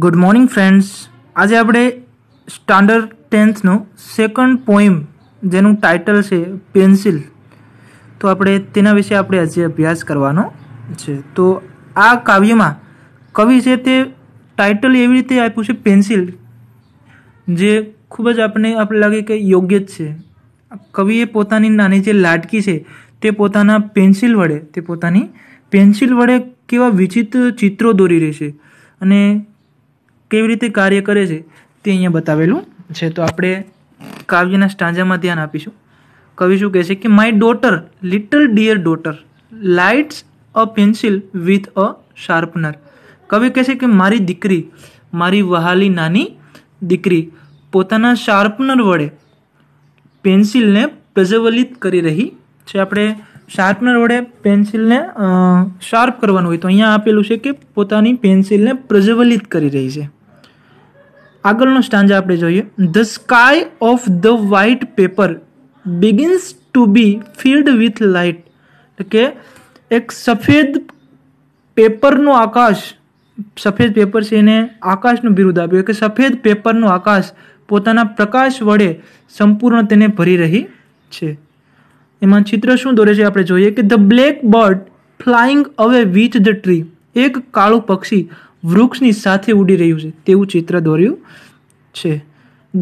good morning friends આજે આપણે standard ટેન્થનું સેકન્ડ પોઈમ જેનું ટાઇટલ છે પેન્સિલ તો આપણે તેના વિશે આપણે આજે અભ્યાસ કરવાનો છે તો આ કાવ્યમાં કવિ છે તે ટાઇટલ એવી રીતે આપ્યું છે પેન્સિલ જે ખૂબ જ આપણે આપણે લાગે કે યોગ્ય જ છે કવિએ પોતાની નાની જે લાટકી છે તે પોતાના પેન્સિલ વડે તે પોતાની પેન્સિલ વડે કેવા વિચિત્ર ચિત્રો દોરી રહી છે અને કેવી રીતે કાર્ય કરે છે તે અહીંયા બતાવેલું છે તો આપણે કાવ્યના સ્ટાંજામાં ધ્યાન આપીશું કવિ શું કહે છે કે my daughter little dear daughter lights a pencil with a sharpener કવિ કહે છે કે મારી દીકરી મારી વહાલી નાની દીકરી પોતાના શાર્પનર વડે પેન્સિલને પ્રજ્વલિત કરી રહી છે આપણે શાર્પનર વડે પેન્સિલને શાર્પ કરવાનું હોય તો અહીંયા આપેલું છે કે પોતાની પેન્સિલને પ્રજ્વલિત કરી રહી છે આગળનો સ્ટાંજા આપણે જોઈએ the sky of the white paper begins to be filled with light એટલે કે એક સફેદ પેપરનું આકાશ સફેદ પેપર છે એને આકાશનું બિરુદ આપ્યું કે સફેદ પેપરનું આકાશ પોતાના પ્રકાશ વડે સંપૂર્ણ તેને ભરી રહી છે એમાં ચિત્ર શું દોરે છે આપણે જોઈએ કે the black bird flying away with the tree એક કાળું પક્ષી વૃક્ષની સાથે ઉડી રહ્યું છે તેવું ચિત્ર દોર્યું છે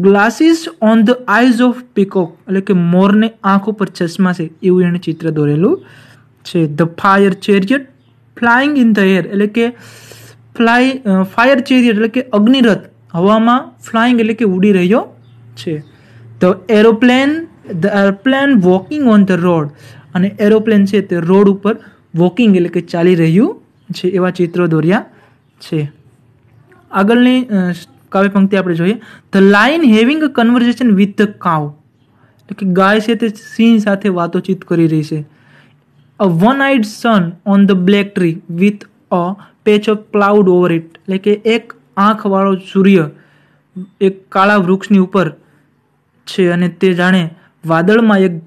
glasses on the eyes of peacock એટલે કે મોરને આંખ ઉપર ચશ્મા છે એવું એણે ચિત્ર દોરેલું છે the fire chariot flying in the air એટલે કે ફ્લાય ફાયર ચેરિયટ એટલે કે અગ્નિરથ હવામાં ફ્લાઇંગ એટલે કે ઉડી રહ્યો છે the aeroplane the aeroplane walking on the road અને એરોપ્લેન છે તે રોડ ઉપર વોકિંગ એટલે કે ચાલી રહ્યું છે એવા ચિત્રો દોર્યા છે આગળની કાવ્ય પંક્તિ આપણે જોઈએ the lion having a conversation with the cow એટલે કે ગાય છે તે સિંહ સાથે વાતોચીત કરી રહી છે a one eyed sun on the black tree with a patch of cloud over it એટલે કે એક આંખવાળો સૂર્ય એક કાળા વૃક્ષની ઉપર છે અને તે જાણે વાદળમાં એક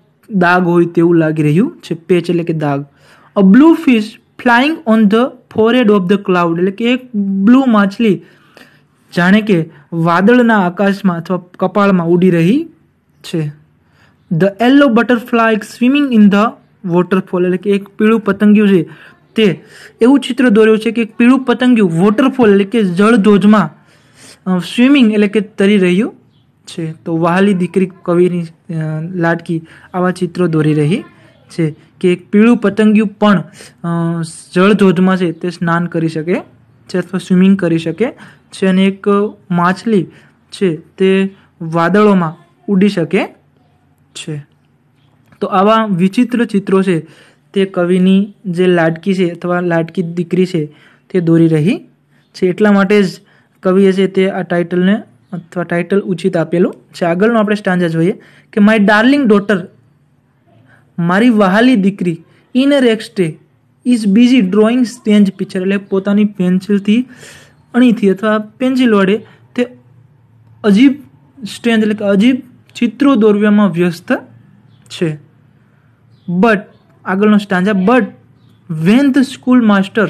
દાગ હોય તેવું લાગી રહ્યું છે પેચ એટલે કે દાગ a blue fish flying on the forehead of the cloud એટલે કે એક બ્લુ માછલી જાણે કે વાદળના આકાશમાં અથવા કપાળમાં ઉડી રહી છે the yellow butterfly swimming in the waterfall એટલે કે એક પીળું પતંગિયું છે તે એવું ચિત્ર દોર્યું છે કે એક પીળું પતંગિયું વોટરફોલ એટલે કે જળધોજમાં સ્વિમિંગ એટલે કે તરી રહ્યું છે તો વહાલી દીકરી કવિની લાટકી આવા ચિત્રો દોરી રહી છે કે એક પીળું પતંગિયું પણ જળધોધમાં છે તે સ્નાન કરી શકે છે અથવા સ્વિમિંગ કરી શકે છે અને એક માછલી છે તે વાદળોમાં ઉડી શકે છે તો આવા વિચિત્ર ચિત્રો છે તે કવિની જે લાટકી છે અથવા લાટકી દીકરી છે તે દોરી રહી છે એટલા માટે જ કવિએ છે તે આ ટાઇટલને અથવા ટાઇટલ ઉચિત આપેલું છે આગળનું આપણે સ્ટાન્જા જોઈએ કે માય ડાર્લિંગ ડોટર મારી વહાલી દીકરી in a ecstasy is busy drawing strange picture એટલે પોતાની પેન્સિલથી અણીથી અથવા પેન્સિલ વડે તે અજીબ સ્ટેન્જ એટલે કે અજીબ ચિત્રો દોરવામાં વ્યસ્ત છે બટ આગળનો stanza but when the school master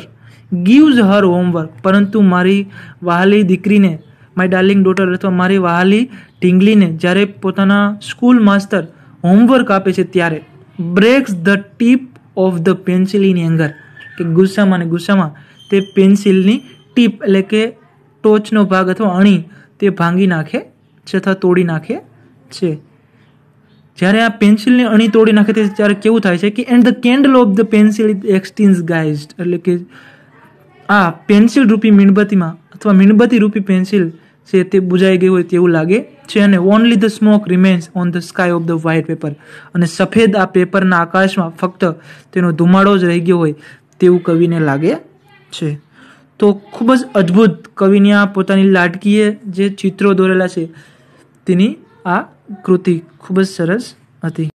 gives her homework પરંતુ મારી વહાલી દીકરીને માય ડાર્લિંગ ડોટર અથવા મારી વહાલી ઢીંગલીને જ્યારે પોતાના સ્કૂલ માસ્ટર હોમવર્ક આપે છે ત્યારે breaks the tip of the pencil in anger કે ગુસ્સામાં ને ગુસ્સામાં તે પેન્સિલની ટીપ એટલે કે ટોચનો ભાગ અથવા અણી તે ભાંગી નાખે છે અથવા તોડી નાખે છે જ્યારે આ પેન્સિલની અણી તોડી નાખે છે ત્યારે કેવું થાય છે કે and the candle of the pencil extinguishes એટલે કે આ પેન્સિલ રૂપી મીણબત્તીમાં અથવા મીણબત્તી રૂપી પેન્સિલ છે તે બુજાઈ ગઈ હોય તેવું લાગે છે અને only the smoke remains on the sky of the white paper અને સફેદ આ પેપરના આકાશમાં ફક્ત તેનો ધુમાડો જ રહી ગયો હોય તેવું કવિને લાગે છે તો ખૂબ જ અદ્ભુત કવિની આ પોતાની લાટકીએ જે ચિત્રો દોરેલા છે તેની આ કૃતિ ખૂબ જ સરસ હતી